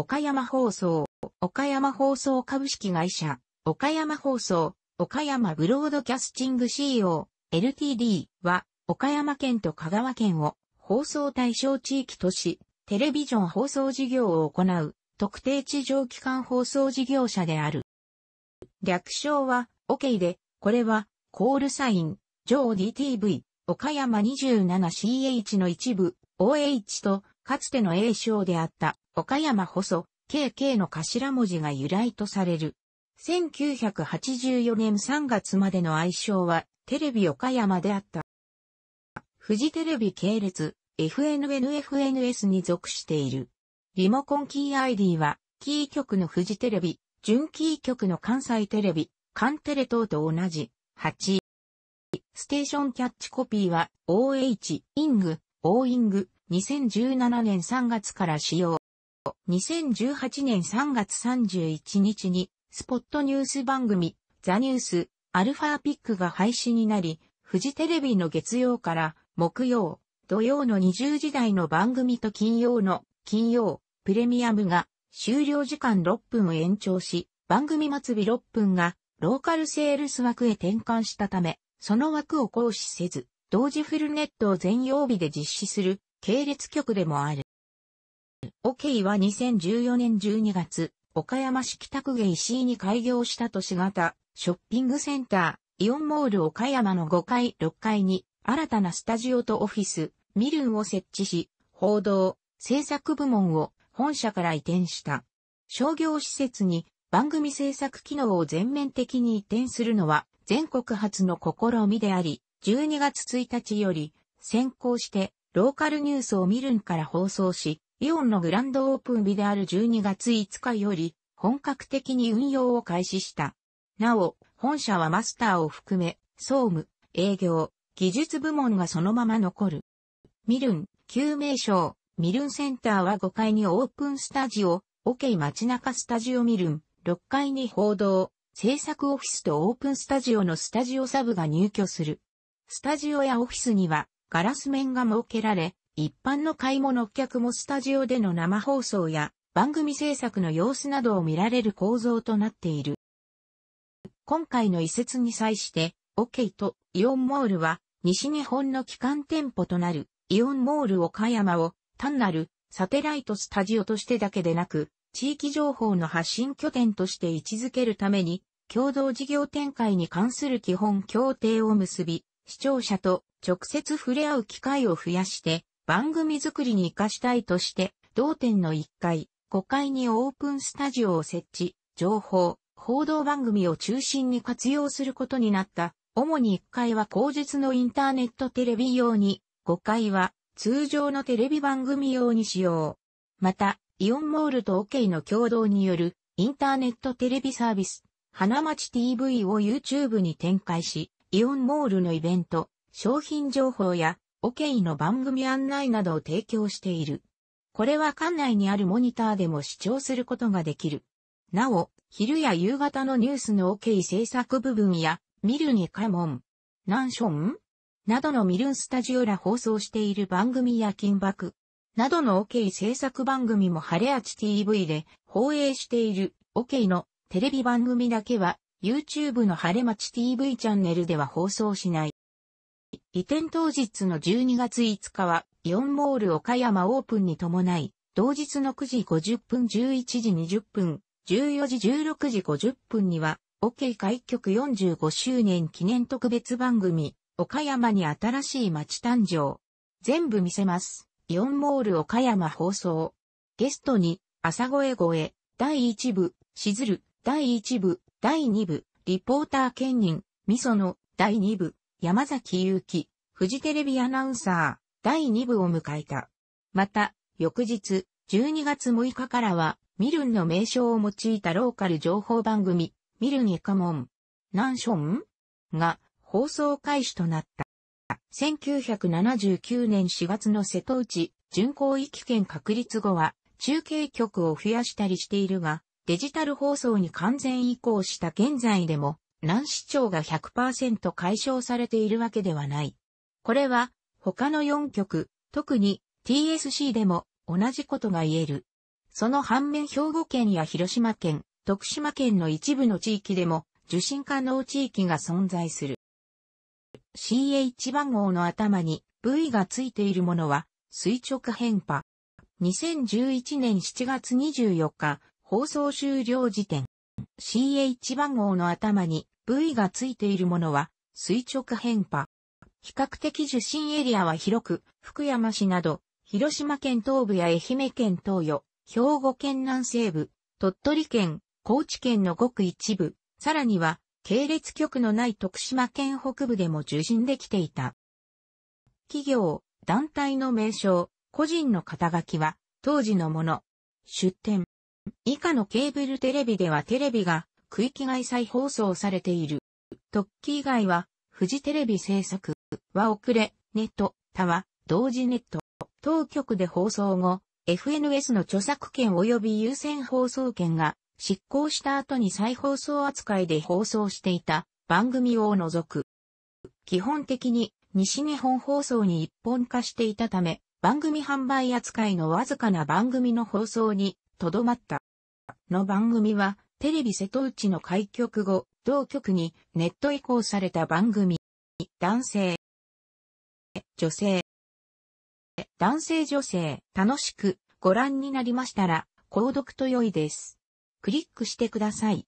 岡山放送、岡山放送株式会社、岡山放送、岡山ブロードキャスティング CO、LTD は、岡山県と香川県を放送対象地域とし、テレビジョン放送事業を行う特定地上機関放送事業者である。略称は OK で、これはコールサイン、上 DTV、岡山 27CH の一部、OH とかつての A 賞であった。岡山細、KK の頭文字が由来とされる。1984年3月までの愛称は、テレビ岡山であった。富士テレビ系列、FNNFNS に属している。リモコンキー ID は、キー局の富士テレビ、準キー局の関西テレビ、関テレ等と同じ、8。ステーションキャッチコピーは、OH、イング、オーイング、2017年3月から使用。2018年3月31日に、スポットニュース番組、ザニュース、アルファピックが廃止になり、フジテレビの月曜から木曜、土曜の20時台の番組と金曜の金曜、プレミアムが終了時間6分を延長し、番組末日6分がローカルセールス枠へ転換したため、その枠を行使せず、同時フルネットを全曜日で実施する系列局でもある。オケイは2014年12月、岡山市北区下石井に開業した都市型ショッピングセンター、イオンモール岡山の5階6階に新たなスタジオとオフィス、ミルンを設置し、報道、制作部門を本社から移転した。商業施設に番組制作機能を全面的に移転するのは全国初の試みであり、12月1日より先行してローカルニュースをミルンから放送し、イオンのグランドオープン日である12月5日より本格的に運用を開始した。なお、本社はマスターを含め、総務、営業、技術部門がそのまま残る。ミルン、旧名称、ミルンセンターは5階にオープンスタジオ、オケイ街中スタジオミルン、6階に報道、制作オフィスとオープンスタジオのスタジオサブが入居する。スタジオやオフィスにはガラス面が設けられ、一般の買い物客もスタジオでの生放送や番組制作の様子などを見られる構造となっている。今回の移設に際して、OK とイオンモールは西日本の基幹店舗となるイオンモール岡山を単なるサテライトスタジオとしてだけでなく、地域情報の発信拠点として位置づけるために、共同事業展開に関する基本協定を結び、視聴者と直接触れ合う機会を増やして、番組作りに活かしたいとして、同店の1階、5階にオープンスタジオを設置、情報、報道番組を中心に活用することになった。主に1階は口述のインターネットテレビ用に、5階は通常のテレビ番組用に使用。また、イオンモールとオケイの共同によるインターネットテレビサービス、花町 TV を YouTube に展開し、イオンモールのイベント、商品情報やオケイの番組案内などを提供している。これは館内にあるモニターでも視聴することができる。なお、昼や夕方のニュースの OK 制作部分や、ミルニカモン、ナンションなどのミルンスタジオら放送している番組や金箔などの OK 制作番組もハレアチ TV で放映している OK のテレビ番組だけは YouTube のハレマチ TV チャンネルでは放送しない。移転当日の12月5日は、イオンモール岡山オープンに伴い、同日の9時50分、11時20分、14時16時50分には、OK 開局45周年記念特別番組、岡山に新しい街誕生。全部見せます。イオンモール岡山放送。ゲストに、朝声声、第1部、しずる、第1部、第2部、リポーター兼任、みその、第2部。山崎祐希、フジテレビアナウンサー、第2部を迎えた。また、翌日、12月6日からは、ミルンの名称を用いたローカル情報番組、ミルンエカモン、ナンションが放送開始となった。1979年4月の瀬戸内、巡航域圏確立後は、中継局を増やしたりしているが、デジタル放送に完全移行した現在でも、難市長が100%解消されているわけではない。これは他の4局、特に TSC でも同じことが言える。その反面兵庫県や広島県、徳島県の一部の地域でも受信可能地域が存在する。CH 番号の頭に V がついているものは垂直変化。2011年7月24日放送終了時点。CH 番号の頭に V がついているものは垂直変波。比較的受信エリアは広く、福山市など、広島県東部や愛媛県東予、兵庫県南西部、鳥取県、高知県のごく一部、さらには、系列局のない徳島県北部でも受信できていた。企業、団体の名称、個人の肩書きは、当時のもの。出展。以下のケーブルテレビではテレビが区域外再放送されている。特記以外は、フジテレビ制作、は遅れ、ネット、タワ、同時ネット、当局で放送後、FNS の著作権及び優先放送権が執行した後に再放送扱いで放送していた番組を除く。基本的に西日本放送に一本化していたため、番組販売扱いのわずかな番組の放送にとどまった。の番組は、テレビ瀬戸内の開局後、同局にネット移行された番組。男性、女性、男性女性、楽しくご覧になりましたら、購読と良いです。クリックしてください。